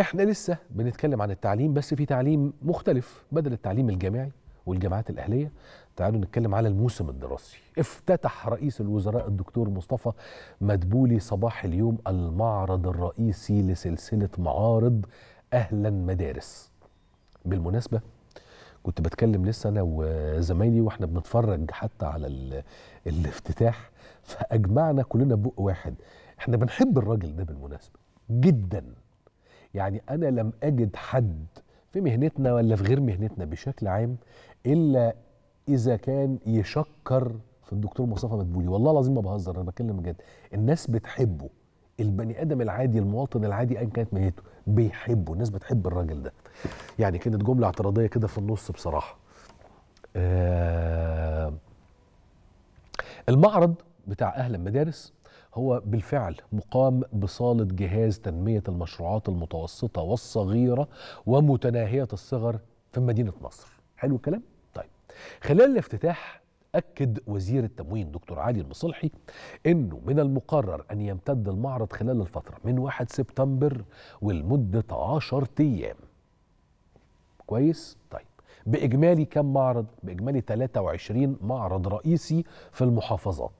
احنا لسه بنتكلم عن التعليم بس في تعليم مختلف بدل التعليم الجامعي والجامعات الأهلية تعالوا نتكلم على الموسم الدراسي افتتح رئيس الوزراء الدكتور مصطفى مدبولي صباح اليوم المعرض الرئيسي لسلسلة معارض أهلا مدارس بالمناسبة كنت بتكلم لسه أنا وزمايلي وإحنا بنتفرج حتى على الافتتاح فأجمعنا كلنا بق واحد إحنا بنحب الراجل ده بالمناسبة جداً يعني انا لم اجد حد في مهنتنا ولا في غير مهنتنا بشكل عام الا اذا كان يشكر في الدكتور مصطفى مدبولي والله العظيم ما بهزر انا بتكلم بجد الناس بتحبه البني ادم العادي المواطن العادي ايا كانت مهنته بيحبه الناس بتحب الراجل ده يعني كانت جمله اعتراضيه كده في النص بصراحه آه المعرض بتاع اهل المدارس هو بالفعل مقام بصالة جهاز تنمية المشروعات المتوسطة والصغيرة ومتناهية الصغر في مدينة نصر حلو الكلام؟ طيب خلال الافتتاح أكد وزير التموين دكتور علي المصلحي أنه من المقرر أن يمتد المعرض خلال الفترة من 1 سبتمبر ولمدة 10 أيام كويس؟ طيب بإجمالي كم معرض؟ بإجمالي 23 معرض رئيسي في المحافظات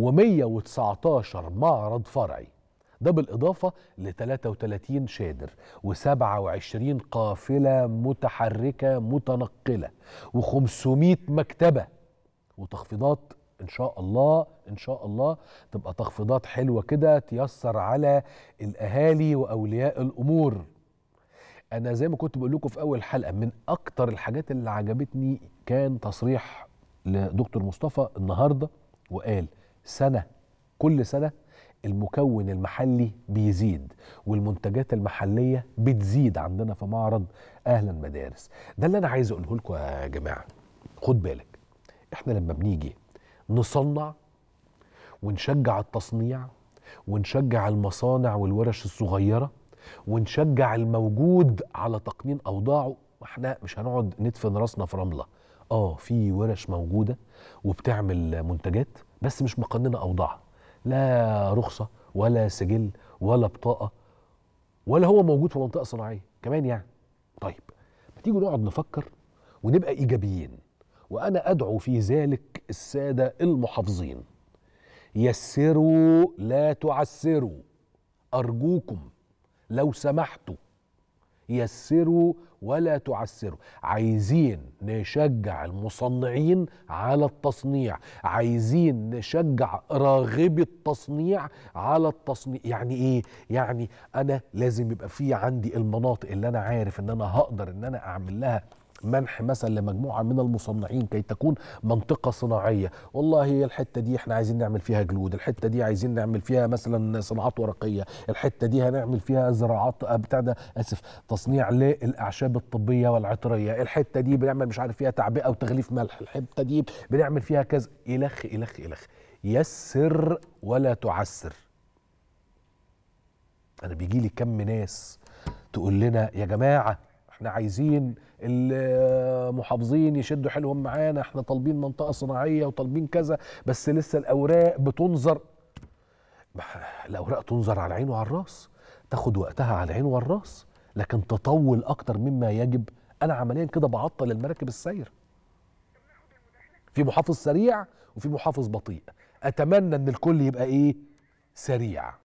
و119 معرض فرعي ده بالإضافة ل 33 شادر و27 قافلة متحركة متنقلة و500 مكتبة وتخفيضات إن شاء الله إن شاء الله تبقى تخفيضات حلوة كده تيسر على الأهالي وأولياء الأمور أنا زي ما كنت بقول لكم في أول حلقة من أكتر الحاجات اللي عجبتني كان تصريح لدكتور مصطفى النهاردة وقال سنه كل سنه المكون المحلي بيزيد والمنتجات المحليه بتزيد عندنا في معرض اهلا مدارس ده اللي انا عايز اقوله لكم يا جماعه خد بالك احنا لما بنيجي نصنع ونشجع التصنيع ونشجع المصانع والورش الصغيره ونشجع الموجود على تقنين اوضاعه احنا مش هنقعد ندفن راسنا في رمله اه في ورش موجوده وبتعمل منتجات بس مش مقننه اوضاعها لا رخصه ولا سجل ولا بطاقه ولا هو موجود في منطقه صناعيه كمان يعني طيب ما تيجي نقعد نفكر ونبقى ايجابيين وانا ادعو في ذلك الساده المحافظين يسروا لا تعسروا ارجوكم لو سمحتوا يسروا ولا تعسروا عايزين نشجع المصنعين على التصنيع عايزين نشجع راغبي التصنيع على التصنيع يعني ايه يعني انا لازم يبقى في عندي المناطق اللي انا عارف ان انا هقدر ان انا اعمل لها منح مثلا لمجموعه من المصنعين كي تكون منطقه صناعيه والله الحته دي احنا عايزين نعمل فيها جلود الحته دي عايزين نعمل فيها مثلا صناعات ورقيه الحته دي هنعمل فيها زراعات آه، بتاع ده اسف تصنيع للاعشاب الطبيه والعطريه الحته دي بنعمل مش عارف فيها تعبئه وتغليف ملح الحته دي بنعمل فيها كذا الخ الخ الخ يسر ولا تعسر انا بيجي لي كم ناس تقول لنا يا جماعه احنا عايزين المحافظين يشدوا حيلهم معانا احنا طالبين منطقه صناعيه وطالبين كذا بس لسه الاوراق بتنظر الاوراق تنظر على العين وعلى الراس تاخد وقتها على العين وعلى الراس لكن تطول اكتر مما يجب انا عمليا كده بعطل المراكب السير في محافظ سريع وفي محافظ بطيء اتمنى ان الكل يبقى ايه سريع